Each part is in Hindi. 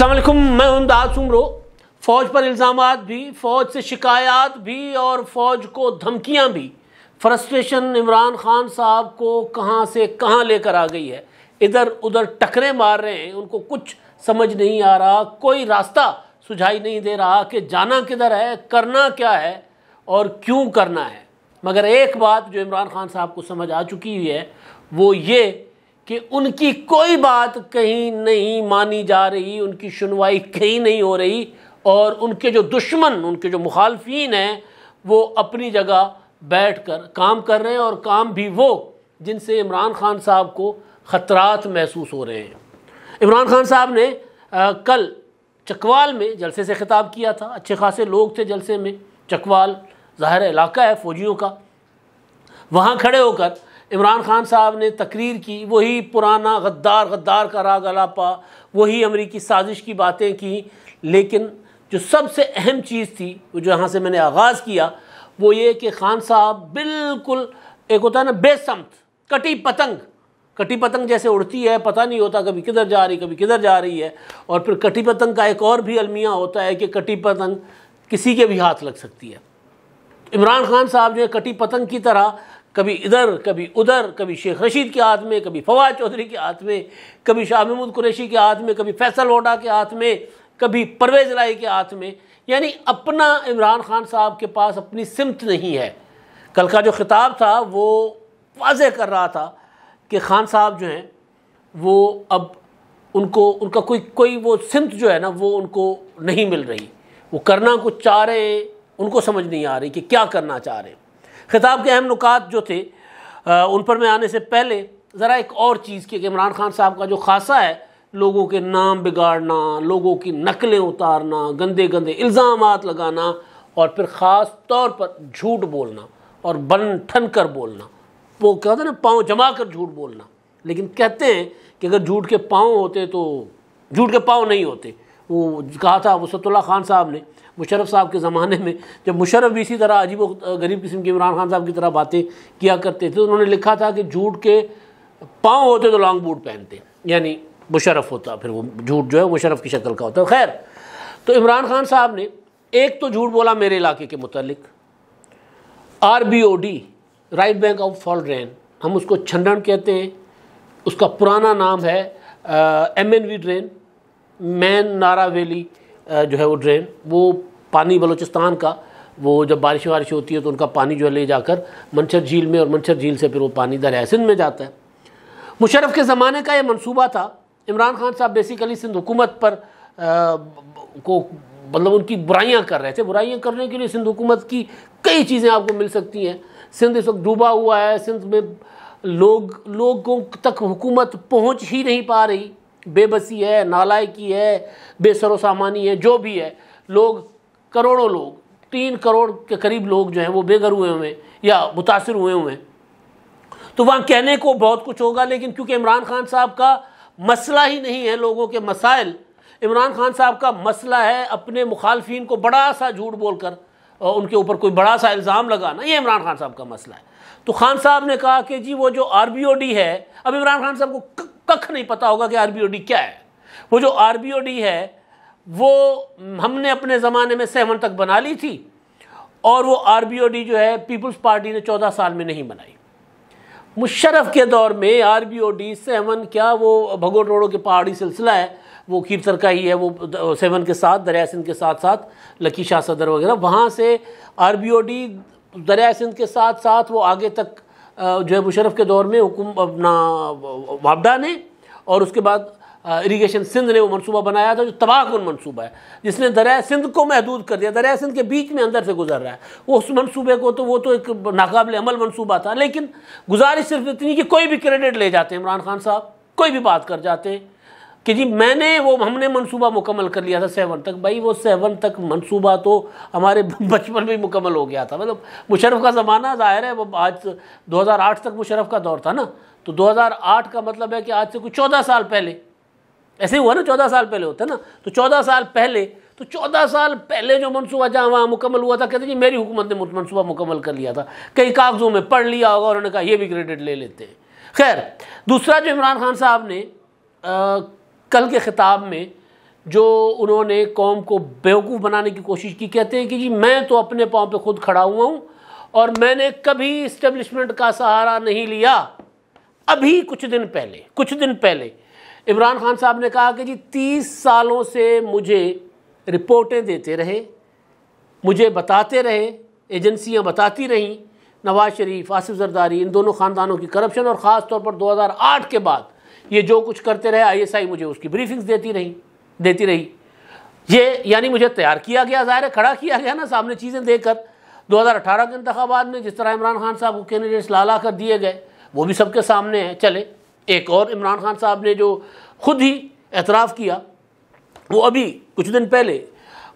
असलम मैं उमदाद सुमरो फ़ौज पर इल्ज़ाम भी फ़ौज से शिकायत भी और फ़ौज को धमकियाँ भी फ्रस्ट्रेशन इमरान खान साहब को कहाँ से कहाँ लेकर आ गई है इधर उधर टकरे मार रहे हैं उनको कुछ समझ नहीं आ रहा कोई रास्ता सुझाई नहीं दे रहा कि जाना किधर है करना क्या है और क्यों करना है मगर एक बात जो इमरान खान साहब को समझ आ चुकी हुई है वो ये कि उनकी कोई बात कहीं नहीं मानी जा रही उनकी सुनवाई कहीं नहीं हो रही और उनके जो दुश्मन उनके जो मुखालफन हैं वो अपनी जगह बैठ कर काम कर रहे हैं और काम भी वो जिनसे इमरान खान साहब को ख़तरात महसूस हो रहे हैं इमरान खान साहब ने आ, कल चकवाल में जलसे से ख़िताब किया था अच्छे खासे लोग थे जलसे में चकवाल ज़ाहिर इलाका है फ़ौजियों का वहाँ खड़े होकर इमरान खान साहब ने तकरीर की वही पुराना गद्दार गद्दार का राग अलापा वही अमरीकी साजिश की बातें की लेकिन जो सबसे अहम चीज़ थी वो जो यहाँ से मैंने आगाज़ किया वो ये कि खान साहब बिल्कुल एक होता है ना बेसमत कटी पतंग कटी पतंग जैसे उड़ती है पता नहीं होता कभी किधर जा रही कभी किधर जा रही है और फिर कटी पतंग का एक और भी अलमिया होता है कि कटी पतंग किसी के भी हाथ लग सकती है इमरान खान साहब जो है कटी पतंग की तरह कभी इधर कभी उधर कभी शेख रशीद के हाथ में कभी फवाद चौधरी के हाथ में कभी शाह महमूद कुरैशी के हाथ में कभी फैसल होडा के हाथ में कभी परवेज लाई के हाथ में यानी अपना इमरान खान साहब के पास अपनी सिमत नहीं है कल का जो खिताब था वो वाज कर रहा था कि खान साहब जो हैं वो अब उनको उनका कोई कोई वो सिमत जो है ना वो उनको नहीं मिल रही वो करना कुछ चाह रहे हैं उनको समझ नहीं आ रही कि क्या करना चाह रहे हैं खिताब के अहम नुकात जो थे आ, उन पर मैं आने से पहले ज़रा एक और चीज़ की इमरान खान साहब का जो खासा है लोगों के नाम बिगाड़ना लोगों की नकलें उतारना गंदे गंदे इल्ज़ाम लगाना और फिर ख़ास तौर पर झूठ बोलना और बन ठन कर बोलना वो कहते हैं ना पाँव जमा कर झूठ बोलना लेकिन कहते हैं कि अगर झूठ के पाँव होते तो झूठ के पाँव नहीं होते वो कहा था वसतुल्ला खान साहब ने मुशरफ साहब के ज़माने में जब मुशरफ भी इसी तरह अजीब गरीब किस्म के इमरान खान साहब की तरह बातें किया करते थे तो उन्होंने लिखा था कि झूठ के पाँव होते तो लॉन्ग बूट पहनते यानी मुशरफ होता फिर वो झूठ जो है मुशरफ की शक्ल का होता तो खैर तो इमरान खान साहब ने एक तो झूठ बोला मेरे इलाके के मुतलिक R B O D right bank of fall drain हम उसको छंडन कहते हैं उसका पुराना नाम है M N V drain main नारावेली जो है वो ड्रेन वो पानी बलूचिस्तान का वो जब बारिश वारिश होती है तो उनका पानी जो है ले जाकर मंचर झील में और मंचर झील से फिर वो पानी दरिया सिंध में जाता है मुशरफ के ज़माने का ये मनसूबा था इमरान खान साहब बेसिकली सिंध हुकूमत पर आ, को मतलब उनकी बुराइयां कर रहे थे बुराइयां करने के लिए सिंध हुकूमत की कई चीज़ें आपको मिल सकती हैं सिंध इस वक्त डूबा हुआ है सिंध में लोग लोगों तक हुकूमत पहुंच ही नहीं पा रही बेबसी है नालायकी है बेसरो सामानी है जो भी है लोग करोड़ों लोग तीन करोड़ के करीब लोग जो हैं वो बेघर हुए हुए हैं या मुतासर हुए हुए हैं तो वहाँ कहने को बहुत कुछ होगा लेकिन क्योंकि इमरान खान साहब का मसला ही नहीं है लोगों के मसाइल इमरान खान साहब का मसला है अपने मुखालफी को बड़ा सा झूठ बोलकर उनके ऊपर कोई बड़ा सा इल्ज़ाम लगाना ये इमरान खान साहब का मसला है तो खान साहब ने कहा कि जी वो जो आर है अब इमरान खान साहब को कख नहीं पता होगा कि आर क्या है वो जो आर है वो हमने अपने ज़माने में सेवन तक बना ली थी और वो आर जो है पीपल्स पार्टी ने चौदह साल में नहीं बनाई मुशरफ के दौर में R B O D seven क्या वो भगो रोडो के पहाड़ी सिलसिला है वो कीप सरका ही है वो सेवन के साथ दरिया सिंह के साथ साथ लकी शाह सदर वगैरह वहाँ से आर बी ओ डी दरिया सिंध के साथ साथ वो आगे तक जो है मुशरफ के दौर में हुकुम अपना वापडा ने और उसके बाद इरीगेशन सिंध ने वो मनसूबा बनाया था जो तबाहकुन मनसूबा है जिसने दरिया सिंध को महदूद कर दिया दरिया सिंध के बीच में अंदर से गुजर रहा है वो उस मनसूबे को तो वो तो एक नाकाबिल अमल मनसूबा था लेकिन गुजारिश सिर्फ इतनी कि कोई भी क्रेडिट ले जाते हैं इमरान खान साहब कोई भी बात कर जाते हैं कि जी मैंने वो हमने मंसूबा मुकम्मल कर लिया था सेवन तक भाई वो सेवन तक मंसूबा तो हमारे बचपन में ही मुकम्मल हो गया था मतलब मुशरफ का ज़माना ज़ाहिर है वो आज 2008 तक मुशरफ का दौर था ना तो 2008 का मतलब है कि आज से कुछ चौदह साल पहले ऐसे ही हुआ ना चौदह साल पहले होता ना तो चौदह साल पहले तो चौदह साल पहले जो मनसूबा जहाँ वहाँ मुकम्मल हुआ था कहते जी मेरी हुकूमत ने मनसूबा मुकम्मल कर लिया था कई कागज़ों में पढ़ लिया होगा उन्होंने कहा ये भी क्रेडिट ले लेते हैं खैर दूसरा जो इमरान खान साहब ने कल के ख़िताब में जो उन्होंने कौम को बेवकूफ़ बनाने की कोशिश की कहते हैं कि जी मैं तो अपने पाँव पे खुद खड़ा हुआ हूँ और मैंने कभी इस्टेब्लिशमेंट का सहारा नहीं लिया अभी कुछ दिन पहले कुछ दिन पहले इमरान खान साहब ने कहा कि जी तीस सालों से मुझे रिपोर्टें देते रहे मुझे बताते रहे एजेंसियां बताती रहीं नवाज शरीफ आसिफ जरदारी इन दोनों ख़ानदानों की करप्शन और ख़ास तौर पर 2008 के बाद ये जो कुछ करते रहे आईएसआई मुझे उसकी ब्रीफिंग्स देती रही देती रही ये यानी मुझे तैयार किया गया ज़ाहिर है खड़ा किया गया ना सामने चीज़ें देकर 2018 के इंतबात में जिस तरह इमरान खान साहब को कैंडिडेट्स ला ला कर दिए गए वो भी सबके सामने हैं चले एक और इमरान खान साहब ने जो खुद ही एतराफ़ किया वो अभी कुछ दिन पहले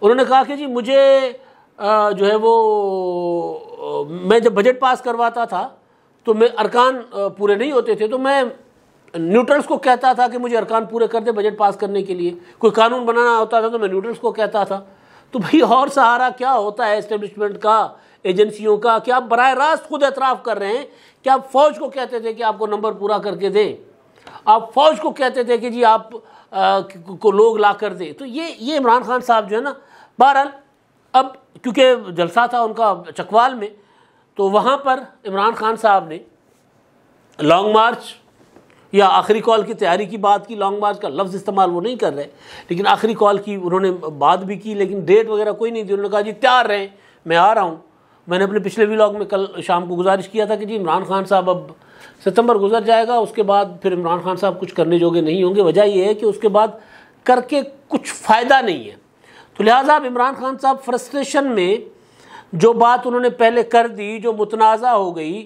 उन्होंने कहा कि जी मुझे जो है वो मैं जब बजट पास करवाता था तो मैं अरकान पूरे नहीं होते थे तो मैं न्यूटन्स को कहता था कि मुझे अरकान पूरे कर दे बजट पास करने के लिए कोई कानून बनाना होता था तो मैं न्यूटन्स को कहता था तो भाई और सहारा क्या होता है इस्टेब्लिशमेंट का एजेंसियों का क्या आप बर रास्त खुद एतराफ़ कर रहे हैं कि आप फौज को कहते थे कि आपको नंबर पूरा करके दें आप फौज को कहते थे कि जी आप आ, को लोग ला कर दें तो ये ये इमरान खान साहब जो है ना बहरहाल अब क्योंकि जलसा था उनका चकवाल में तो वहाँ पर इमरान खान साहब ने लॉन्ग मार्च या आखिरी कॉल की तैयारी की बात की लॉन्ग मार्च का लफ्ज़ इस्तेमाल वो नहीं कर रहे लेकिन आखिरी कॉल की उन्होंने बात भी की लेकिन डेट वगैरह कोई नहीं थी उन्होंने कहा जी तैयार रहें मैं आ रहा हूँ मैंने अपने पिछले व्लॉग में कल शाम को गुजारिश किया था कि जी इमरान खान साहब अब सितंबर गुजर जाएगा उसके बाद फिर इमरान खान साहब कुछ करने जोगे नहीं होंगे वजह यह है कि उसके बाद करके कुछ फ़ायदा नहीं है तो लिहाजा अब इमरान खान साहब फ्रस्ट्रेशन में जो बात उन्होंने पहले कर दी जो मुतनाज़ा हो गई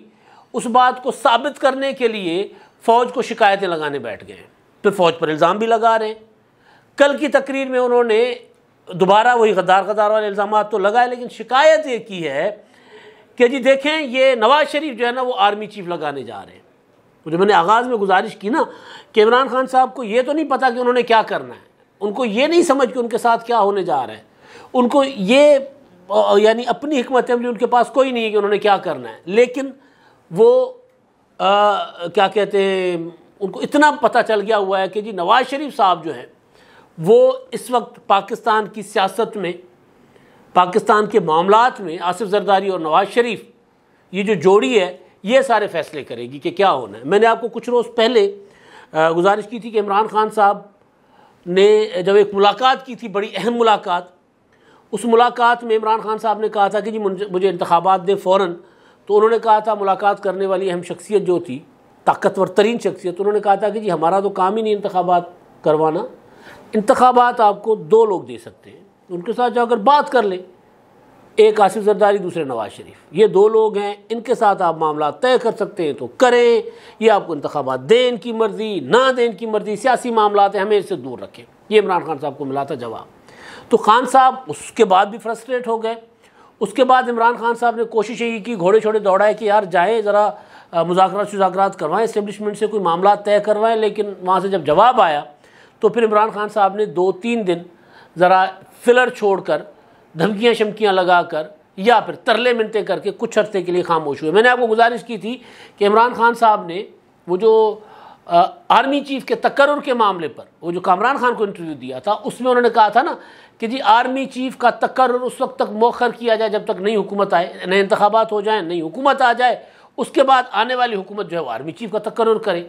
उस बात को साबित करने के लिए फ़ौज को शिकायतें लगाने बैठ गए फिर फ़ौज पर इल्ज़ाम भी लगा रहे हैं कल की तकरीर में उन्होंने दोबारा वही गद्दार गद्दार वाले इल्ज़ाम तो लगाए लेकिन शिकायत ये की है कि जी देखें ये नवाज़ शरीफ जो है ना वो आर्मी चीफ लगाने जा रहे हैं जो मैंने आगाज़ में गुजारिश की ना कि इमरान खान साहब को ये तो नहीं पता कि उन्होंने क्या करना है उनको ये नहीं समझ कि उनके साथ क्या होने जा रहा है उनको ये यानी अपनी हमत अमली उनके पास कोई नहीं है कि उन्होंने क्या करना है लेकिन वो आ, क्या कहते हैं उनको इतना पता चल गया हुआ है कि जी नवाज शरीफ साहब जो हैं वो इस वक्त पाकिस्तान की सियासत में पाकिस्तान के मामला में आसिफ जरदारी और नवाज शरीफ ये जो जोड़ी है ये सारे फैसले करेगी कि क्या होना है मैंने आपको कुछ रोज़ पहले गुजारिश की थी कि इमरान खान साहब ने जब एक मुलाकात की थी बड़ी अहम मुलाकात उस मुलाकात में इमरान खान साहब ने कहा था कि जी मुझे इंतबात दें फ़ौर तो उन्होंने कहा था मुलाकात करने वाली अहम शख्सियत जो थी ताकतवर तरीन शख्सियत तो उन्होंने कहा था कि जी हमारा तो काम ही नहीं इंतबात करवाना इंतबात आपको दो लोग दे सकते हैं उनके साथ जाकर बात कर लें एक आसिफ जरदारी दूसरे नवाज शरीफ ये दो लोग हैं इनके साथ आप मामला तय कर सकते हैं तो करें ये आपको इंतबात दें इनकी मर्ज़ी ना दें इनकी मर्ज़ी सियासी मामला हैं हमें इससे दूर रखें ये इमरान खान साहब को मिला था जवाब तो खान साहब उसके बाद भी फ्रस्ट्रेट हो गए उसके बाद इमरान खान साहब ने कोशिश यही की घोड़े छोड़े दौड़ाए कि यार जाए ज़रा मुजाकर शुजाकर करवाएं इस्टेबलिशमेंट से कोई मामला तय करवाएं लेकिन वहाँ से जब जवाब आया तो फिर इमरान खान साहब ने दो तीन दिन ज़रा फिलर छोड़ कर धमकियाँ शमकियाँ लगा कर या फिर तरले मिनते करके कुछ हफ्ते के लिए खामोश हुए मैंने आपको गुजारिश की थी कि इमरान खान साहब ने वो जो आर्मी चीफ के तकर के मामले पर वो जो कामरान खान को इंटरव्यू दिया था उसमें उन्होंने कहा था ना कि जी आर्मी चीफ का तकर उस वक्त तक मौखर किया जाए जब तक नई हुकूमत आए नए इंतबात हो जाए नई हुकूमत आ जाए उसके बाद आने वाली हुकूमत जो है वो आर्मी चीफ का तकर करे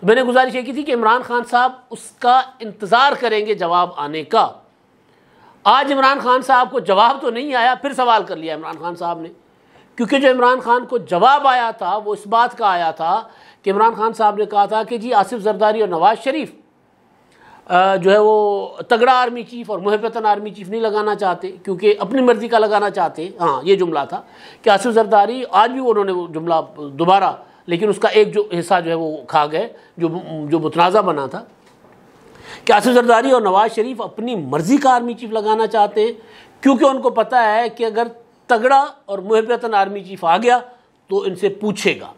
तो मैंने गुजारिश ये की थी कि इमरान खान साहब उसका इंतज़ार करेंगे जवाब आने का आज इमरान खान साहब को जवाब तो नहीं आया फिर सवाल कर लिया इमरान खान साहब ने क्योंकि जो इमरान खान को जवाब आया था वो इस बात का आया था कि इमरान खान साहब ने कहा था कि जी आसिफ जरदारी और नवाज शरीफ जो है वो तगड़ा आर्मी चीफ और मुहबतन आर्मी चीफ नहीं लगाना चाहते क्योंकि अपनी मर्ज़ी का लगाना चाहते हाँ ये जुमला था कि आसिफ जरदारी आज भी उन्होंने वो जुमला दोबारा लेकिन उसका एक जो हिस्सा जो है वो खा गए जो जो मुतनाज़ा बना था कि आसिफ जरदारी और नवाज शरीफ अपनी मर्ज़ी का आर्मी चीफ लगाना चाहते हैं क्योंकि उनको पता है कि अगर तगड़ा और मुहबतन आर्मी चीफ आ गया तो इनसे पूछेगा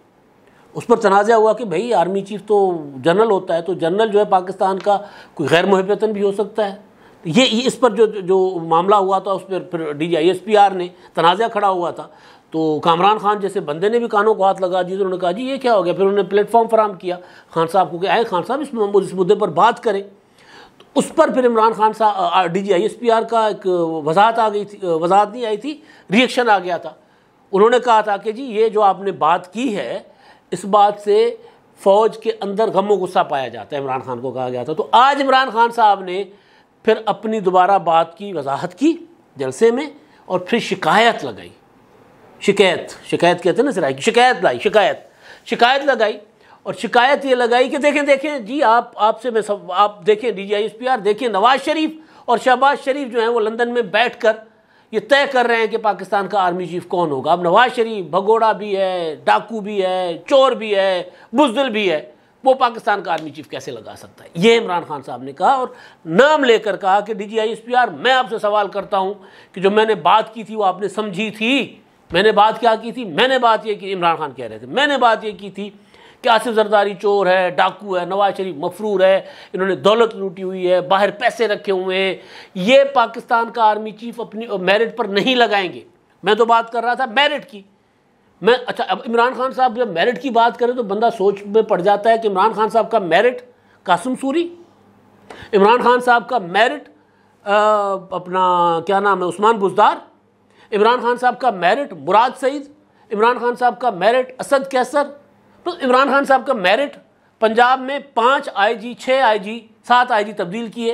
उस पर तनाज़ा हुआ कि भाई आर्मी चीफ तो जनरल होता है तो जनरल जो है पाकिस्तान का कोई गैर मुहबतन भी हो सकता है ये इस पर जो जो मामला हुआ था उस पर फिर D I S P R ने तनाज़ा खड़ा हुआ था तो कामरान खान जैसे बंदे ने भी कानों को हाथ लगा दिया तो उन्होंने कहा जी ये क्या हो गया फिर उन्होंने प्लेटफॉर्म फराम किया खान साहब को कि आए खान साहब इस इस मुद्दे पर बात करें तो उस पर फिर इमरान खान साहब D G I S P R का एक वजाहत आ गई थी वजाहत नहीं आई थी रिएक्शन आ गया था उन्होंने कहा था कि जी ये जो आपने बात की है इस बात से फौज के अंदर गमो गुस्सा पाया जाता है इमरान खान को कहा गया था तो आज इमरान खान साहब ने फिर अपनी दोबारा बात की वजाहत की जलसे में और फिर शिकायत लगाई शिकायत शिकायत कहते हैं ना सराय की शिकायत लाई शिकायत शिकायत लगाई और शिकायत ये लगाई कि देखें देखें जी आप आपसे मैं सब आप देखें D G I S P R देखें नवाज़ शरीफ और शहबाज शरीफ जो हैं वो लंदन में बैठ कर ये तय कर रहे हैं कि पाकिस्तान का आर्मी चीफ कौन होगा अब नवाज शरीफ भगोड़ा भी है डाकू भी है चोर भी है बुजदिल भी है वो पाकिस्तान का आर्मी चीफ कैसे लगा सकता है ये इमरान खान साहब ने कहा और नाम लेकर कहा कि D G I S P R मैं आपसे सवाल करता हूँ कि जो मैंने बात की थी वो आपने समझी थी मैंने बात क्या की थी मैंने बात ये की इमरान खान कह रहे थे मैंने बात ये की थी कि आसिफ जरदारी चोर है डाकू है नवाज शरीफ मफरूर है इन्होंने दौलत लूटी हुई है बाहर पैसे रखे हुए हैं ये पाकिस्तान का आर्मी चीफ अपनी मेरिट पर नहीं लगाएंगे मैं तो बात कर रहा था मेरिट की मैं अच्छा अब इमरान खान साहब जब मेरिट की बात करें तो बंदा सोच में पड़ जाता है कि इमरान खान साहब का मेरिट कासिम सूरी इमरान खान साहब का मेरिट अपना क्या नाम है उस्मान बुजदार इमरान खान साहब का मेरिट मुराद सईद इमरान खान साहब का मेरिट असद कैसर तो इमरान खान साहब का मेरिट पंजाब में पाँच आई जी छः आई जी सात आई जी तब्दील किए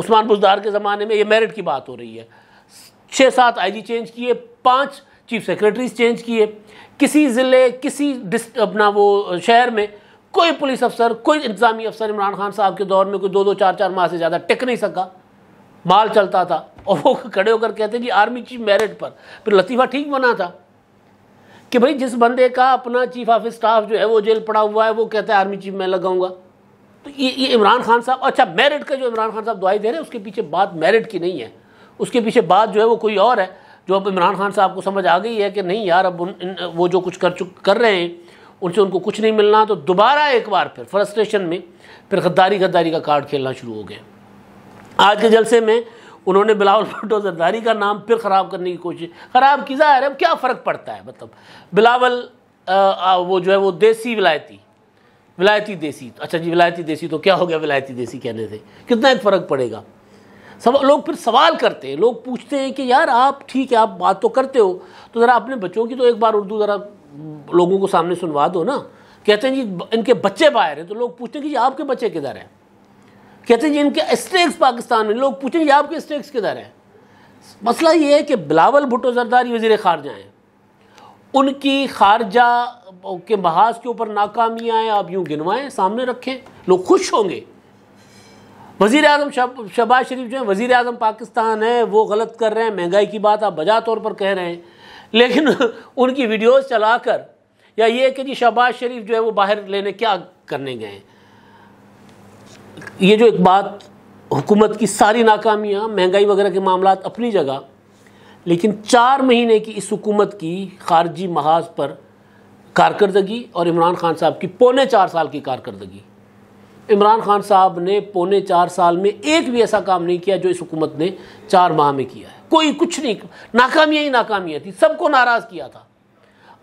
उस्मान बुजदार के ज़माने में ये मेरिट की बात हो रही है छः सात आई जी चेंज किए पाँच चीफ सेक्रेटरीज चेंज किए किसी ज़िले किसी अपना वो शहर में कोई पुलिस अफसर कोई इंतज़ामी अफसर इमरान खान साहब के दौर में कोई दो दो चार चार माह से ज़्यादा टिक नहीं सका माल चलता था और वो खड़े होकर कहते हैं जी आर्मी चीफ मेरिट पर फिर लतीफ़ा ठीक बना था कि भाई जिस बंदे का अपना चीफ ऑफ स्टाफ जो है वो जेल पड़ा हुआ है वो कहता है आर्मी चीफ मैं लगाऊंगा तो ये ये इमरान खान साहब अच्छा मेरिट का जो इमरान खान साहब दुआई दे रहे हैं उसके पीछे बात मेरिट की नहीं है उसके पीछे बात जो है वो कोई और है जो अब इमरान खान साहब को समझ आ गई है कि नहीं यार अब उन वो जो कुछ कर चुक कर रहे हैं उनसे उनको कुछ नहीं मिलना तो दोबारा एक बार फिर फ्रस्ट्रेशन में फिर गद्दारी गद्दारी का कार्ड खेलना शुरू हो गया आज के जलसे में उन्होंने बिलावल भुट्टो जरदारी का नाम फिर ख़राब करने की कोशिश ख़राब की ज़ाहिर है क्या फ़र्क पड़ता है मतलब बिलावल आ, वो जो है वो देसी विलायती विलायती देसी अच्छा जी विलायती देसी तो क्या हो गया विलायती देसी कहने से कितना एक फ़र्क पड़ेगा सब लोग फिर सवाल करते हैं लोग पूछते हैं कि यार आप ठीक है आप बात तो करते हो तो ज़रा अपने बच्चों की तो एक बार उर्दू ज़रा लोगों को सामने सुनवा दो ना कहते हैं जी इनके बच्चे बाहर हैं तो लोग पूछते हैं कि जी आपके बच्चे किधर हैं कहते हैं जी इनके स्टेक्स पाकिस्तान में लोग पूछें ये आपके स्टेक्स किधर हैं मसला ये है कि बिलावल भुटो जरदारी वजीर खारजा हैं उनकी खारजा के महाज के ऊपर नाकामियाँ हैं आप यूँ गिनवाएं सामने रखें लोग खुश होंगे वजीर अजम शब, शबाज शरीफ जो है वजीर अजम पाकिस्तान है वो गलत कर रहे हैं महंगाई की बात आप बजा तौर पर कह रहे हैं लेकिन उनकी चला चलाकर या ये कि जी शहबाज शरीफ जो है वो बाहर लेने क्या करने गए हैं ये जो एक बात हुकूमत की सारी नाकामियाँ महंगाई वगैरह के मामला अपनी जगह लेकिन चार महीने की इस हुकूमत की खारजी महाज पर कारकर्दगी और इमरान खान साहब की पौने चार साल की कारकर्दगी इमरान खान साहब ने पौने चार साल में एक भी ऐसा काम नहीं किया जो इस हुकूमत ने चार माह में किया है कोई कुछ नहीं नाकामियाँ ही नाकामियाँ थी सबको नाराज़ किया था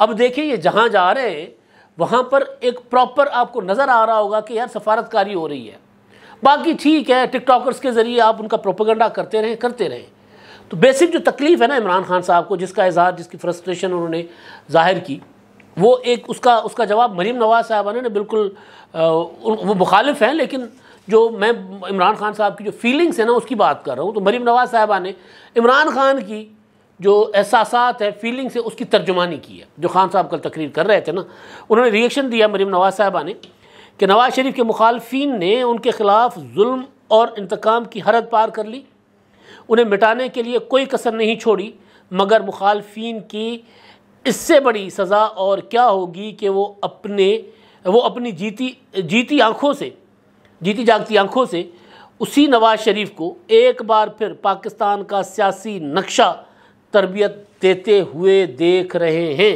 अब देखिए ये जहाँ जा रहे हैं वहाँ पर एक प्रॉपर आपको नज़र आ रहा होगा कि यार सफारतकारी हो रही है बाकी ठीक है टिकटॉकर्स के ज़रिए आप उनका प्रोपोगंडा करते रहें करते रहें तो बेसिक जो तकलीफ़ है ना इमरान खान साहब को जिसका इजहार जिसकी फ्रस्ट्रेशन उन्होंने जाहिर की वो एक उसका उसका जवाब मरीम नवाज़ साहबा ने बिल्कुल आ, वो मुखालिफ हैं लेकिन जो मैं इमरान खान साहब की जो फीलिंग्स है ना उसकी बात कर रहा हूँ तो मरीम नवाज़ साहबा ने इमरान खान की जो एहसास है फीलिंग्स है उसकी तर्जुमानी की है जो खान साहब कल तकरीर कर रहे थे ना उन्होंने रिएक्शन दिया मरीम नवाज़ साहबा ने कि नवाज़ शरीफ के मुखालफी ने उनके ख़िलाफ़ जुल्म और इंतकाम की हरत पार कर ली उन्हें मिटाने के लिए कोई कसर नहीं छोड़ी मगर मुखालफन की इससे बड़ी सज़ा और क्या होगी कि वो अपने वो अपनी जीती जीती आँखों से जीती जागती आँखों से उसी नवाज़ शरीफ को एक बार फिर पाकिस्तान का सियासी नक्शा तरबियत देते हुए देख रहे हैं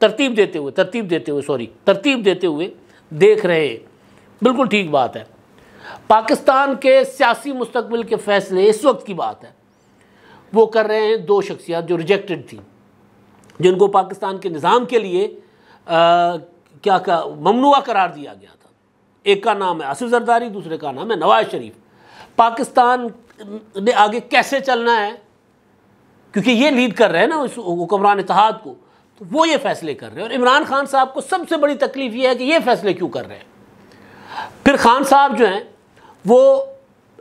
तरतीब देते हुए तरतीब देते हुए सॉरी तरतीब देते हुए देख रहे बिल्कुल ठीक बात है पाकिस्तान के सियासी मुस्तबिल के फैसले इस वक्त की बात है वो कर रहे हैं दो शख्सियात जो रिजेक्टेड थी जिनको पाकिस्तान के निज़ाम के लिए आ, क्या क्या ममनुआ करार दिया गया था एक का नाम है आसिफ जरदारी दूसरे का नाम है नवाज शरीफ पाकिस्तान ने आगे कैसे चलना है क्योंकि ये लीड कर रहे हैं ना उस हुक्मरान इतिहाद को तो वो ये फैसले कर रहे हैं और इमरान खान साहब को सबसे बड़ी तकलीफ ये है कि ये फैसले क्यों कर रहे हैं फिर खान साहब जो हैं वो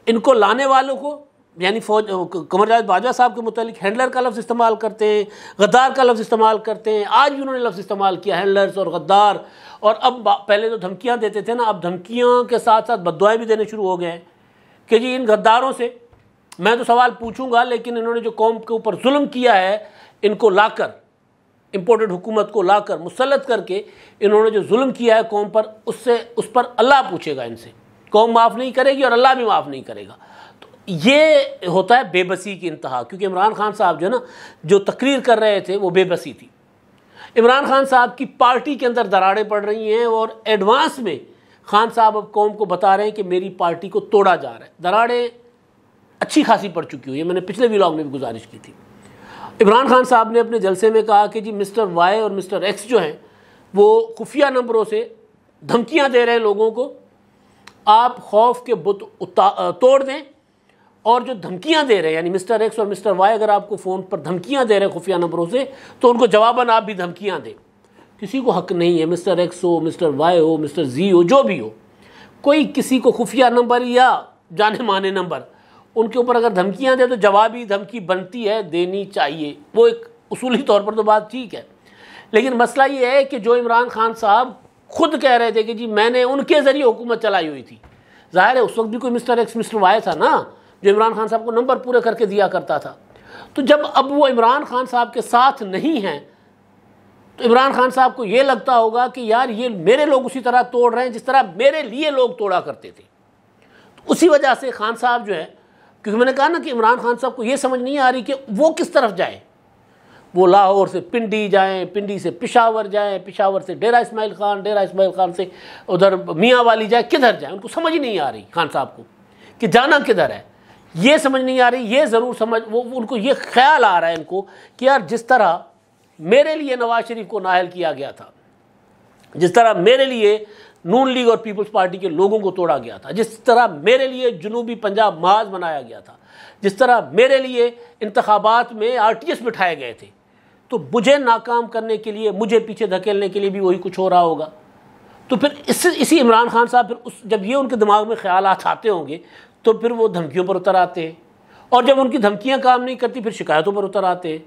इनको लाने वालों को यानी फौज कमर जावेद बाजवा साहब के मुतलिक हैंडलर का लफ्ज़ इस्तेमाल करते हैं गद्दार का लफ्ज़ इस्तेमाल करते हैं आज भी उन्होंने लफ्ज़ इस्तेमाल किया हैंडलर्स और गद्दार और अब पहले तो धमकियाँ देते थे ना अब धमकियों के साथ साथ बदवाएँ भी देने शुरू हो गए हैं कि जी इन गद्दारों से मैं तो सवाल पूछूंगा लेकिन इन्होंने जो कौम के ऊपर जुल्म किया है इनको लाकर इम्पोर्टेड हुकूमत को लाकर मुसलत करके इन्होंने जो जुल्म किया है कौम पर उससे उस पर अल्लाह पूछेगा इनसे कौम माफ़ नहीं करेगी और अल्लाह भी माफ़ नहीं करेगा तो ये होता है बेबसी की इंतहा क्योंकि इमरान खान साहब जो है ना जो तकरीर कर रहे थे वो बेबसी थी इमरान खान साहब की पार्टी के अंदर दरारें पड़ रही हैं और एडवांस में खान साहब अब कौम को बता रहे हैं कि मेरी पार्टी को तोड़ा जा रहा है दरारें अच्छी खासी पड़ चुकी हुई है मैंने पिछले व्लॉग में भी गुजारिश की थी इमरान खान साहब ने अपने जलसे में कहा कि जी मिस्टर वाई और मिस्टर एक्स जो हैं वो खुफिया नंबरों से धमकियां दे रहे हैं लोगों को आप खौफ के बुत तोड़ दें और जो धमकियां दे रहे हैं यानी मिस्टर एक्स और मिस्टर वाई अगर आपको फ़ोन पर धमकियां दे रहे हैं खुफिया नंबरों से तो उनको जवाबन आप भी धमकियां दें किसी को हक नहीं है मिस्टर एक्स हो मिस्टर वाई हो मिस्टर जी हो जो भी हो कोई किसी को खुफिया नंबर या जाने माने नंबर उनके ऊपर अगर धमकियाँ दें तो जवाबी धमकी बनती है देनी चाहिए वो एक उसूली तौर पर तो बात ठीक है लेकिन मसला ये है कि जो इमरान खान साहब खुद कह रहे थे कि जी मैंने उनके ज़रिए हुकूमत चलाई हुई थी ज़ाहिर है उस वक्त भी कोई मिस्टर एक्स मिस्टर वाई था ना जो इमरान खान साहब को नंबर पूरे करके दिया करता था तो जब अब वो इमरान खान साहब के साथ नहीं हैं तो इमरान खान साहब को ये लगता होगा कि यार ये मेरे लोग उसी तरह तोड़ रहे हैं जिस तरह मेरे लिए लोग तोड़ा करते थे तो उसी वजह से खान साहब जो है क्योंकि मैंने कहा ना कि इमरान खान साहब को ये समझ नहीं आ रही कि वो किस तरफ जाए वो लाहौर से पिंडी जाएं पिंडी से पिशावर जाएं पिशावर से डेरा इसमाइल खान डेरा इसमाइल खान से उधर मियाँ वाली जाए किधर जाए उनको समझ ही नहीं आ रही खान साहब को कि जाना किधर है ये समझ नहीं आ रही ये ज़रूर समझ वो उनको ये ख्याल आ रहा है इनको कि यार जिस तरह मेरे लिए नवाज शरीफ को नाहल किया गया था जिस तरह मेरे लिए नून लीग और पीपल्स पार्टी के लोगों को तोड़ा गया था जिस तरह मेरे लिए जुनूबी पंजाब माज बनाया गया था जिस तरह मेरे लिए इंतबात में आर टी एस बिठाए गए थे तो मुझे नाकाम करने के लिए मुझे पीछे धकेलने के लिए भी वही कुछ हो रहा होगा तो फिर इससे इसी इमरान खान साहब फिर उस जब ये उनके दिमाग में ख्याल आते होंगे तो फिर वो धमकियों पर उतर आते हैं और जब उनकी धमकियाँ काम नहीं करती फिर शिकायतों पर उतर आते हैं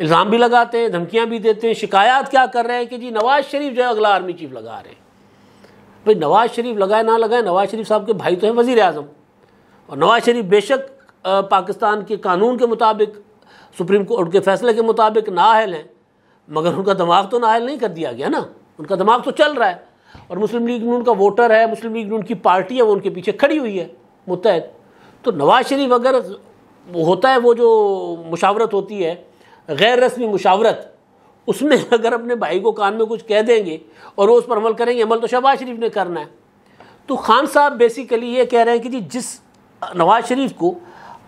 इल्ज़ाम भी लगाते हैं धमकियाँ भी देते हैं शिकायत क्या कर रहे हैं कि जी नवाज़ शरीफ जो है अगला आर्मी चीफ लगा रहे हैं भाई नवाज शरीफ लगाए ना लगाए नवाज शरीफ साहब के भाई तो हैं वजीर अजम और नवाज शरीफ बेशक पाकिस्तान के कानून के मुताबिक सुप्रीम कोर्ट के फैसले के मुताबिक नाहल हैं मगर उनका दिमाग तो नाहल नहीं कर दिया गया ना उनका दिमाग तो चल रहा है और मुस्लिम लीग नून का वोटर है मुस्लिम लीग नून की पार्टी है वो उनके पीछे खड़ी हुई है मुतहद तो नवाज शरीफ अगर होता है वो जो मुशावरत होती है गैर रस्मी मुशावरत उसमें अगर अपने भाई को कान में कुछ कह देंगे और वो उस पर अमल करेंगे अमल तो शहबाज शरीफ ने करना है तो खान साहब बेसिकली ये कह रहे हैं कि जी जिस नवाज शरीफ को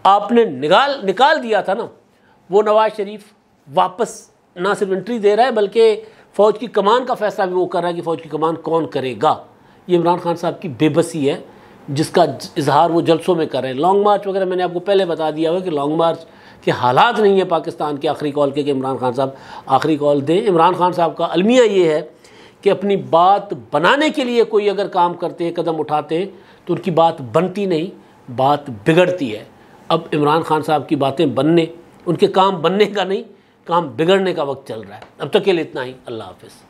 आपने निकाल निकाल दिया था ना वो नवाज शरीफ वापस ना सिर्फ एंट्री दे रहा है बल्कि फ़ौज की कमान का फैसला भी वो कर रहा है कि फ़ौज की कमान कौन करेगा ये इमरान खान साहब की बेबसी है जिसका इजहार वो जलसों में कर रहे हैं लॉन्ग मार्च वगैरह मैंने आपको पहले बता दिया हुआ कि लॉन्ग मार्च कि हालात नहीं है पाकिस्तान के आखिरी कॉल के कि इमरान खान साहब आखिरी कॉल दें इमरान खान साहब का अलमिया ये है कि अपनी बात बनाने के लिए कोई अगर काम करते हैं कदम उठाते हैं तो उनकी बात बनती नहीं बात बिगड़ती है अब इमरान खान साहब की बातें बनने उनके काम बनने का नहीं काम बिगड़ने का वक्त चल रहा है अब तक के लिए इतना ही अल्लाह हाफिज़